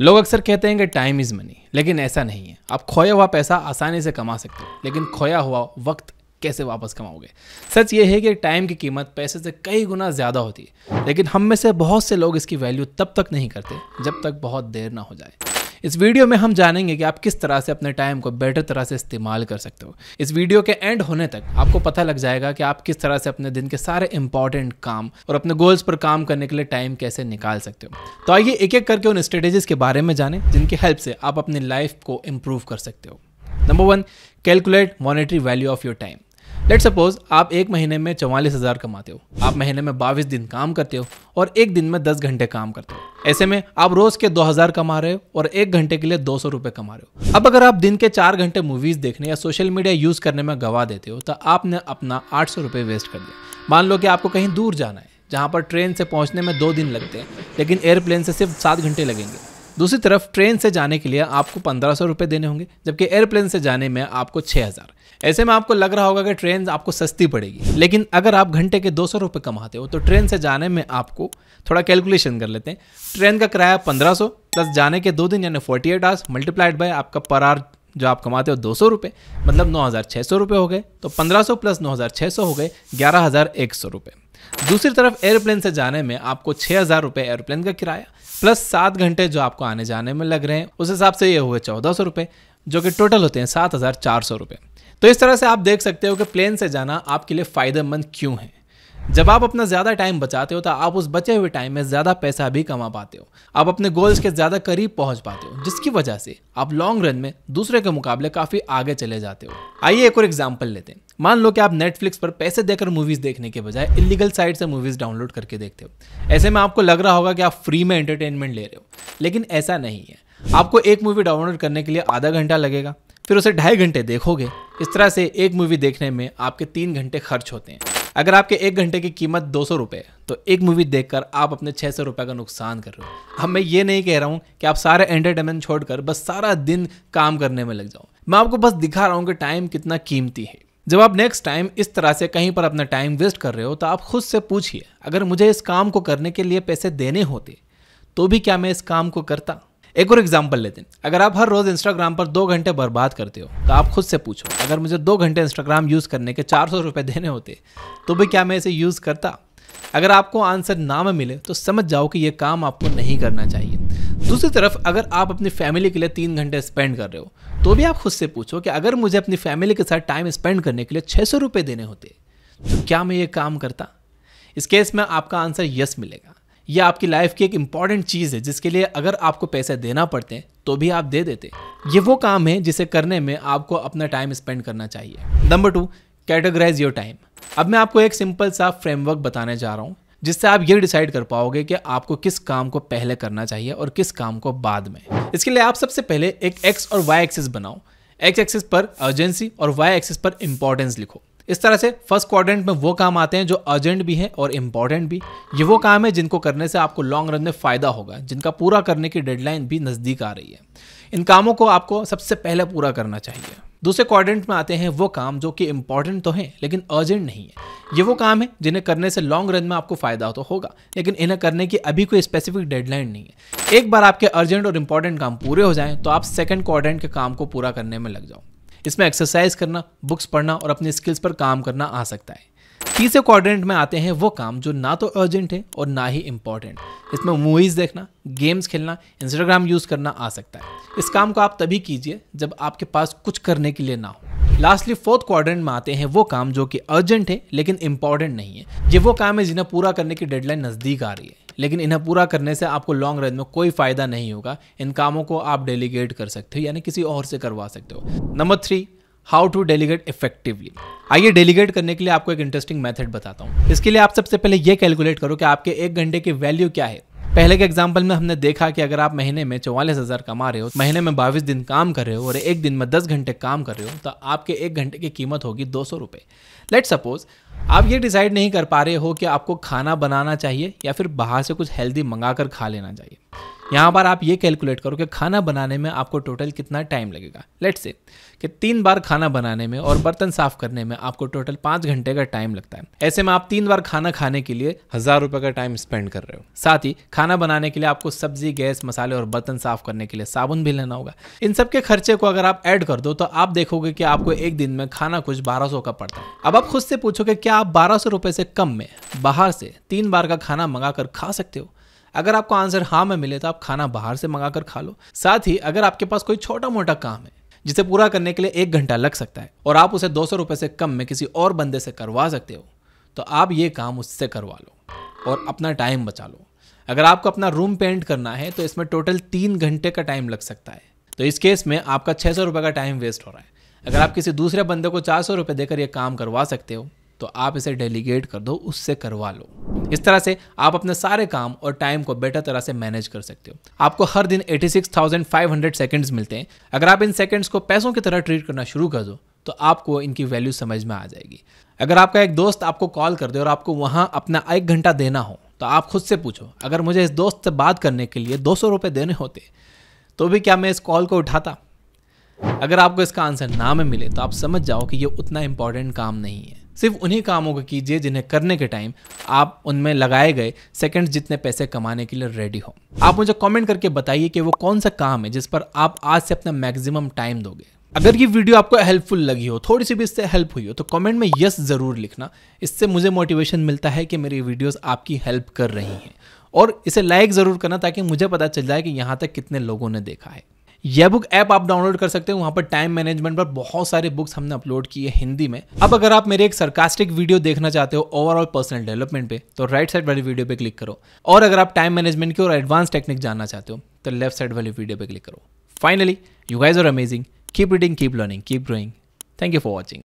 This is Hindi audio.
लोग अक्सर कहते हैं कि टाइम इज़ मनी लेकिन ऐसा नहीं है आप खोया हुआ पैसा आसानी से कमा सकते हो लेकिन खोया हुआ वक्त कैसे वापस कमाओगे सच ये है कि टाइम की कीमत पैसे से कई गुना ज़्यादा होती है लेकिन हम में से बहुत से लोग इसकी वैल्यू तब तक नहीं करते जब तक बहुत देर ना हो जाए इस वीडियो में हम जानेंगे कि आप किस तरह से अपने टाइम को बेटर तरह से इस्तेमाल कर सकते हो इस वीडियो के एंड होने तक आपको पता लग जाएगा कि आप किस तरह से अपने दिन के सारे इंपॉर्टेंट काम और अपने गोल्स पर काम करने के लिए टाइम कैसे निकाल सकते हो तो आइए एक एक करके उन स्ट्रेटेजीज के बारे में जाने जिनकी हेल्प से आप अपनी लाइफ को इम्प्रूव कर सकते हो number one calculate monetary value of your time let suppose आप एक महीने में चौवालीस हज़ार कमाते हो आप महीने में बाईस दिन काम करते हो और एक दिन में दस घंटे काम करते हो ऐसे में आप रोज के दो हज़ार कमा रहे हो और एक घंटे के लिए दो सौ रुपये कमा रहे हो अब अगर आप दिन के चार घंटे मूवीज देखने या सोशल मीडिया यूज करने में गवा देते हो तो आपने अपना आठ सौ रुपये वेस्ट कर दिया मान लो कि आपको कहीं दूर जाना है जहाँ पर ट्रेन से पहुँचने में दो दिन लगते हैं लेकिन एयरप्लेन से सिर्फ सात घंटे लगेंगे दूसरी तरफ ट्रेन से जाने के लिए आपको पंद्रह सौ रुपये देने होंगे जबकि एयरप्लेन से जाने में आपको छः हज़ार ऐसे में आपको लग रहा होगा कि ट्रेन आपको सस्ती पड़ेगी लेकिन अगर आप घंटे के दो सौ रुपये कमाते हो तो ट्रेन से जाने में आपको थोड़ा कैलकुलेशन कर लेते हैं ट्रेन का किराया पंद्रह सौ प्लस जाने के दो दिन यानी forty eight hours multiplied by आपका पर आर जो आप कमाते हो दो सौ रुपये मतलब नौ हज़ार छः सौ रुपये हो गए तो पंद्रह सौ प्लस नौ हज़ार छः सौ हो गए ग्यारह हज़ार एक सौ रुपये दूसरी तरफ एयरप्लेन से जाने में आपको छः हज़ार रुपये एयरप्लेन का किराया प्लस सात घंटे जो आपको आने जाने में लग रहे हैं उस हिसाब से ये हुए चौदह सौ रुपये जो कि टोटल होते हैं सात हज़ार चार सौ रुपये तो इस तरह से आप देख सकते हो कि प्लेन से जाना आपके लिए फ़ायदेमंद क्यों है जब आप अपना ज़्यादा टाइम बचाते हो तो आप उस बचे हुए टाइम में ज़्यादा पैसा भी कमा पाते हो आप अपने गोल्स के ज़्यादा करीब पहुंच पाते हो जिसकी वजह से आप लॉन्ग रन में दूसरे के मुकाबले काफ़ी आगे चले जाते हो आइए एक और एग्जाम्पल लेते हैं मान लो कि आप नेटफ्लिक्स पर पैसे देकर मूवीज़ देखने के बजाय इलीगल साइट से मूवीज़ डाउनलोड करके देखते हो ऐसे में आपको लग रहा होगा कि आप फ्री में एंटरटेनमेंट ले रहे हो लेकिन ऐसा नहीं है आपको एक मूवी डाउनलोड करने के लिए आधा घंटा लगेगा फिर उसे ढाई घंटे देखोगे इस तरह से एक मूवी देखने में आपके तीन घंटे खर्च होते हैं अगर आपके एक घंटे की कीमत दो सौ रुपये तो एक मूवी देखकर आप अपने छः सौ रुपये का नुकसान कर रहे हो अब मैं ये नहीं कह रहा हूँ कि आप सारे एंटरटेनमेंट छोड़कर बस सारा दिन काम करने में लग जाओ मैं आपको बस दिखा रहा हूँ कि टाइम कितना कीमती है जब आप नेक्स्ट टाइम इस तरह से कहीं पर अपना टाइम वेस्ट कर रहे हो तो आप खुद से पूछिए अगर मुझे इस काम को करने के लिए पैसे देने होते तो भी क्या मैं इस काम को करता एक और एग्जाम्पल लेते हैं अगर आप हर रोज इंस्टाग्राम पर दो घंटे बर्बाद करते हो तो आप खुद से पूछो अगर मुझे दो घंटे इंस्टाग्राम यूज़ करने के चार सौ रुपये देने होते तो भी क्या मैं इसे यूज़ करता अगर आपको आंसर ना मिले तो समझ जाओ कि ये काम आपको नहीं करना चाहिए दूसरी तरफ अगर आप अपनी फैमिली के लिए तीन घंटे स्पेंड कर रहे हो तो भी आप खुद से पूछो कि अगर मुझे अपनी फैमिली के साथ टाइम स्पेंड करने के लिए छः सौ रुपये देने होते तो क्या मैं ये काम करता इस केस में आपका आंसर यस मिलेगा ये आपकी लाइफ की एक इम्पॉर्टेंट चीज़ है जिसके लिए अगर आपको पैसे देना पड़ते हैं तो भी आप दे देते ये वो काम है जिसे करने में आपको अपना टाइम स्पेंड करना चाहिए number two categorise your time अब मैं आपको एक सिंपल सा फ्रेमवर्क बताने जा रहा हूँ जिससे आप ये डिसाइड कर पाओगे कि आपको किस काम को पहले करना चाहिए और किस काम को बाद में इसके लिए आप सबसे पहले एक एक्स और वाई एक्सिस बनाओ एक्स एक्सिस पर अर्जेंसी और वाई एक्सिस पर इंपॉर्टेंस लिखो इस तरह से फर्स्ट क्वाड्रेंट में वो काम आते हैं जो अर्जेंट भी हैं और इम्पॉर्टेंट भी ये वो काम है जिनको करने से आपको लॉन्ग रन में फ़ायदा होगा जिनका पूरा करने की डेडलाइन भी नज़दीक आ रही है इन कामों को आपको सबसे पहले पूरा करना चाहिए दूसरे क्वाड्रेंट में आते हैं वो काम जो कि इम्पॉर्टेंट तो हैं लेकिन अर्जेंट नहीं है ये वो काम है जिन्हें करने से लॉन्ग रन में आपको फायदा तो होगा लेकिन इन्हें करने की अभी कोई स्पेसिफिक डेडलाइन नहीं है एक बार आपके अर्जेंट और इम्पॉर्टेंट काम पूरे हो जाएं तो आप सेकंड क्वाड्रेंट के काम को पूरा करने में लग जाओ इसमें एक्सरसाइज करना बुक्स पढ़ना और अपने स्किल्स पर काम करना आ सकता है तीसरे क्वाड्रेंट में आते हैं वो काम जो ना तो अर्जेंट है और ना ही इम्पॉर्टेंट इसमें मूवीज़ देखना गेम्स खेलना इंस्टाग्राम यूज़ करना आ सकता है इस काम को आप तभी कीजिए जब आपके पास कुछ करने के लिए ना हो लास्टली फोर्थ क्वाड्रेंट में आते हैं वो काम जो कि अर्जेंट है लेकिन इम्पॉर्टेंट नहीं है ये वो काम है जिन्हें पूरा करने की डेडलाइन नज़दीक आ रही है लेकिन इन्हें पूरा करने से आपको लॉन्ग रन में कोई फ़ायदा नहीं होगा इन कामों को आप डेलीगेट कर सकते हो यानी किसी और से करवा सकते हो number three how to delegate effectively आइए डेलीगेट करने के लिए आपको एक इंटरेस्टिंग मेथड बताता हूँ इसके लिए आप सबसे पहले यह कैलकुलेट करो कि आपके एक घंटे की वैल्यू क्या है पहले के एग्जाम्पल में हमने देखा कि अगर आप महीने में चौवालीस हज़ार कमा रहे हो महीने में बाईस दिन काम कर रहे हो और एक दिन में दस घंटे काम कर रहे हो तो आपके एक घंटे की कीमत होगी दो सौ रुपये लेट सपोज आप ये डिसाइड नहीं कर पा रहे हो कि आपको खाना बनाना चाहिए या फिर बाहर से कुछ हेल्दी मंगा कर खा लेना चाहिए यहाँ पर आप ये कैलकुलेट करो कि खाना बनाने में आपको टोटल कितना टाइम लगेगा लेट से कि तीन बार खाना बनाने में और बर्तन साफ करने में आपको टोटल पाँच घंटे का टाइम लगता है ऐसे में आप तीन बार खाना खाने के लिए हज़ार रुपये का टाइम स्पेंड कर रहे हो साथ ही खाना बनाने के लिए आपको सब्जी गैस मसाले और बर्तन साफ करने के लिए साबुन भी लेना होगा इन सब के खर्चे को अगर आप ऐड कर दो तो आप देखोगे कि आपको एक दिन में खाना कुछ बारह का पड़ता है अब आप खुद से पूछोगे क्या आप बारह से कम में बाहर से तीन बार का खाना मंगा खा सकते हो अगर आपको आंसर हाँ में मिले तो आप खाना बाहर से मंगा कर खा लो साथ ही अगर आपके पास कोई छोटा मोटा काम है जिसे पूरा करने के लिए एक घंटा लग सकता है और आप उसे दो सौ से कम में किसी और बंदे से करवा सकते हो तो आप ये काम उससे करवा लो और अपना टाइम बचा लो अगर आपको अपना रूम पेंट करना है तो इसमें टोटल तीन घंटे का टाइम लग सकता है तो इस केस में आपका छः सौ रुपये का टाइम वेस्ट हो रहा है अगर आप किसी दूसरे बंदे को चार सौ रुपये देकर यह काम करवा सकते हो तो आप इसे डेलीगेट कर दो उससे करवा लो इस तरह से आप अपने सारे काम और टाइम को बेटर तरह से मैनेज कर सकते हो आपको हर दिन 86,500 सेकंड्स मिलते हैं अगर आप इन सेकंड्स को पैसों की तरह ट्रीट करना शुरू कर दो तो आपको इनकी वैल्यू समझ में आ जाएगी अगर आपका एक दोस्त आपको कॉल कर दे और आपको वहाँ अपना एक घंटा देना हो तो आप खुद से पूछो अगर मुझे इस दोस्त से बात करने के लिए दो सौ देने होते तो भी क्या मैं इस कॉल को उठाता अगर आपको इसका आंसर ना में मिले तो आप समझ जाओ कि ये उतना इंपॉर्टेंट काम नहीं है सिर्फ उन्हीं कामों को कीजिए जिन्हें करने के टाइम आप उनमें लगाए गए सेकेंड जितने पैसे कमाने के लिए रेडी हो आप मुझे कमेंट करके बताइए कि वो कौन सा काम है जिस पर आप आज से अपना मैक्सिमम टाइम दोगे अगर ये वीडियो आपको हेल्पफुल लगी हो थोड़ी सी भी इससे हेल्प हुई हो तो कमेंट में यस ज़रूर लिखना इससे मुझे मोटिवेशन मिलता है कि मेरी वीडियोस आपकी हेल्प कर रही हैं और इसे लाइक ज़रूर करना ताकि मुझे पता चल जाए कि यहाँ तक कितने लोगों ने देखा है यह बुक ऐप आप डाउनलोड कर सकते हो वहां पर टाइम मैनेजमेंट पर बहुत सारे बुक्स हमने अपलोड किए हिंदी में अब अगर आप मेरे एक सरकास्टिक वीडियो देखना चाहते हो ओवरऑल पर्सनल डेवलपमेंट पे तो राइट साइड वाली वीडियो पे क्लिक करो और अगर आप टाइम मैनेजमेंट की और एडवांस टेक्निक जानना चाहते हो तो लेफ्ट साइड वाली वीडियो पे क्लिक करो finally you guys are amazing keep reading keep learning keep growing thank you for watching